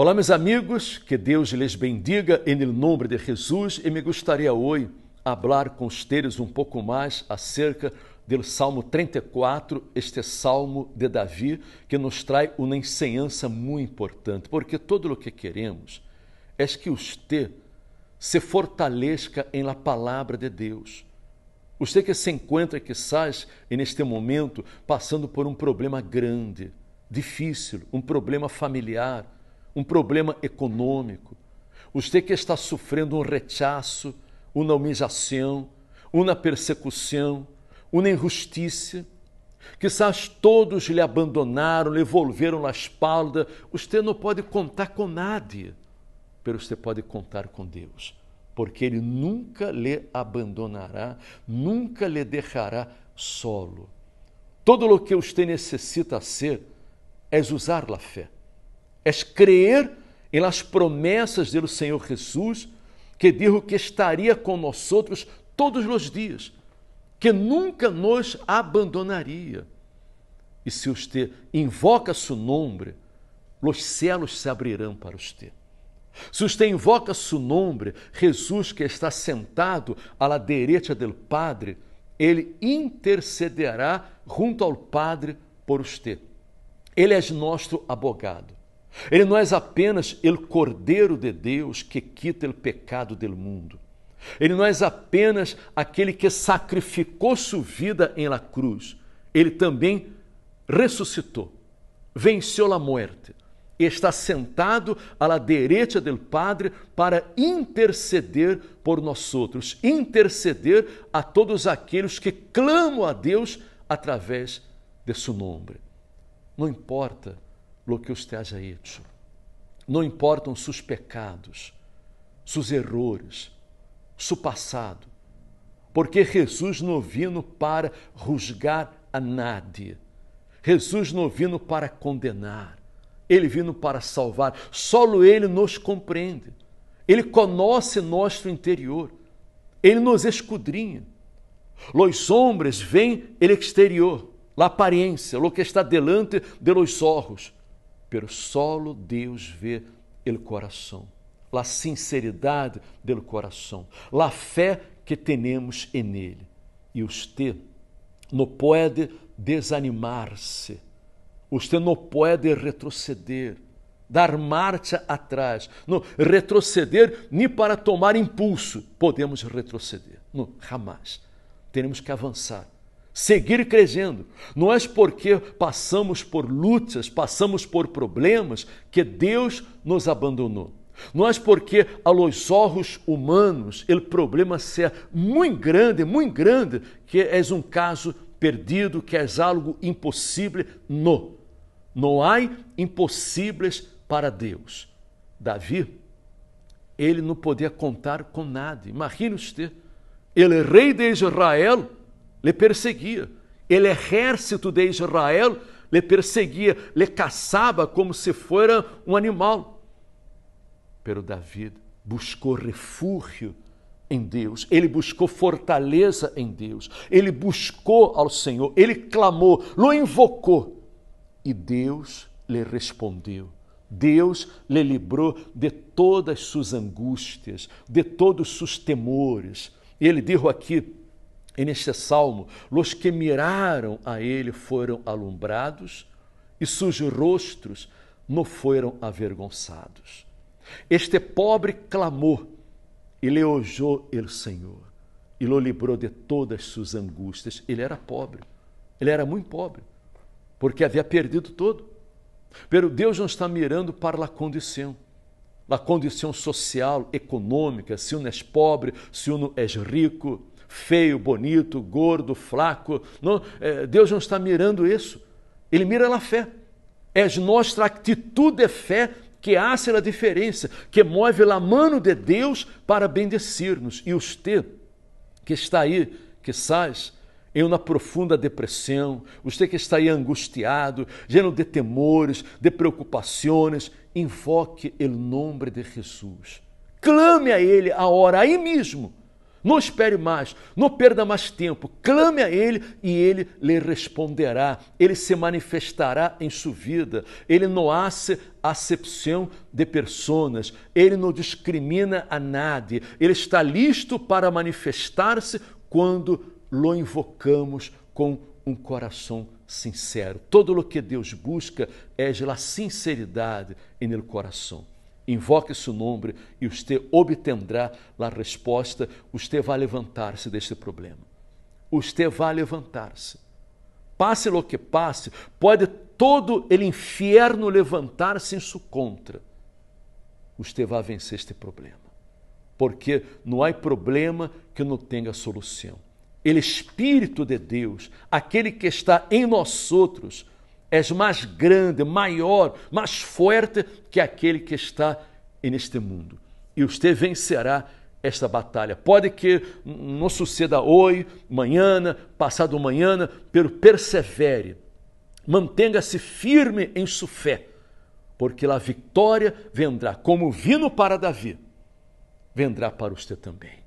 Olá, meus amigos, que Deus lhes bendiga em nome de Jesus e me gostaria hoje falar com vocês um pouco mais acerca do Salmo 34, este Salmo de Davi, que nos traz uma enseñança muito importante, porque tudo o que queremos é que você se fortaleça em la palavra de Deus. Você que se encontra, quizás, neste momento, passando por um problema grande, difícil, um problema familiar, um problema econômico. Você que está sofrendo um rechaço, uma humilhação, uma persecução, uma injustiça. Quizás todos lhe abandonaram, lhe volveram na espalda. Você não pode contar com nada, mas você pode contar com Deus, porque Ele nunca lhe abandonará, nunca lhe deixará solo. Todo o que você necessita ser é usar a fé é crer em las promessas do Senhor Jesus, que dijo que estaria conosco todos os dias, que nunca nos abandonaria. E se você invoca seu nome, os céus se abrirão para você. Se você invoca seu nome, Jesus que está sentado à la derecha del Padre, ele intercederá junto ao Padre por você. Ele é nosso abogado. Ele não é apenas o Cordeiro de Deus que quita o pecado do mundo. Ele não é apenas aquele que sacrificou sua vida em la cruz. Ele também ressuscitou, venceu a morte e está sentado à direita do Padre para interceder por nós outros, interceder a todos aqueles que clamam a Deus através de seu nome. Não importa lo que usted haya hecho. Não importam seus pecados, seus erros, seu passado, porque Jesus não vino para rusgar a nadie. Jesus não vino para condenar, ele vino para salvar. Solo ele nos compreende. Ele conhece nosso interior. Ele nos escudrinha. Los hombres veem el exterior, la aparência, lo que está delante de los ojos pelo solo Deus vê o coração, a sinceridade do coração, a fé que temos nele. E você não pode desanimar-se, Você não pode retroceder, dar marcha atrás, não retroceder nem para tomar impulso, podemos retroceder, não, jamais. Temos que avançar seguir crescendo. Não é porque passamos por lutas, passamos por problemas que Deus nos abandonou. Não é porque aos olhos humanos o problema seja muito grande, muito grande, que és um caso perdido, que és algo impossível. Não. Não há impossíveis para Deus. Davi, ele não podia contar com nada. imagine você. ele é rei de Israel, lhe perseguia. Ele é exército de Israel lhe perseguia, lhe caçava como se fora um animal. Pero Davi buscou refúgio em Deus, ele buscou fortaleza em Deus, ele buscou ao Senhor, ele clamou, lo invocou e Deus lhe respondeu. Deus lhe livrou de todas suas angústias, de todos os temores. Ele dijo aqui e neste salmo, os que miraram a ele foram alumbrados e seus rostros não foram avergonçados. Este pobre clamou e le ojou el Senhor e o livrou de todas suas angústias. Ele era pobre, ele era muito pobre, porque havia perdido todo. Pero Deus não está mirando para a condição, a condição social, econômica, se uno és pobre, se uno és rico, feio, bonito, gordo, flaco. Não, é, Deus não está mirando isso. Ele mira a fé. É nossa atitude de fé que faz a diferença, que move a mão de Deus para bendecir-nos. E você que está aí, que sais, em uma profunda depressão, você que está aí angustiado, lleno de temores, de preocupações, invoque o nome de Jesus. Clame a Ele a hora aí mesmo não espere mais, não perda mais tempo. Clame a Ele e Ele lhe responderá. Ele se manifestará em sua vida. Ele não hace acepção de pessoas. Ele não discrimina a nadie. Ele está listo para manifestar-se quando lo invocamos com um coração sincero. Todo o que Deus busca é a sinceridade no coração. Invoque seu nome e você obtendrá a resposta. Você vai levantar-se deste problema. Você vai levantar-se. Passe lo que passe, pode todo o inferno levantar-se em sua contra. Você vai vencer este problema. Porque não há problema que não tenha solução. Ele é Espírito de Deus, aquele que está em nós outros, és mais grande, maior, mais forte que aquele que está neste mundo. E você vencerá esta batalha. Pode que não suceda hoje, manhã, passado manhã, pero persevere. Mantenha-se firme em sua fé, porque a vitória vendrá como vinho para Davi, vendrá para você também.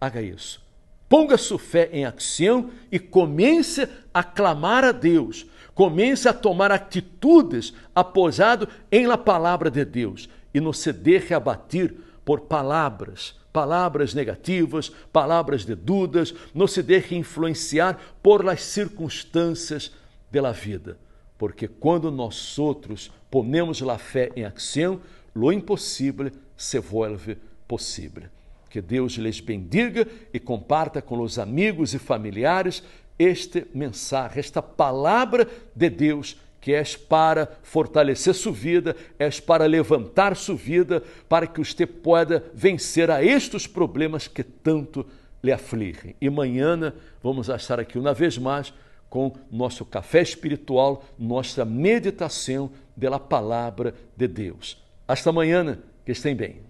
Haga isso Ponga sua fé em ação e comece a clamar a Deus. Comece a tomar atitudes apoiado em la palavra de Deus e não se deixe abatir por palavras, palavras negativas, palavras de dúvidas, não se deixe influenciar por las circunstâncias da vida, porque quando nós outros ponemos la fé em ação, lo impossível se vuelve possível. Que Deus lhes bendiga e comparta com os amigos e familiares este mensagem, esta palavra de Deus que és para fortalecer sua vida, és para levantar sua vida, para que você possa vencer a estes problemas que tanto lhe afligem. E amanhã né, vamos estar aqui uma vez mais com nosso café espiritual, nossa meditação pela palavra de Deus. Hasta amanhã, né, que estem bem.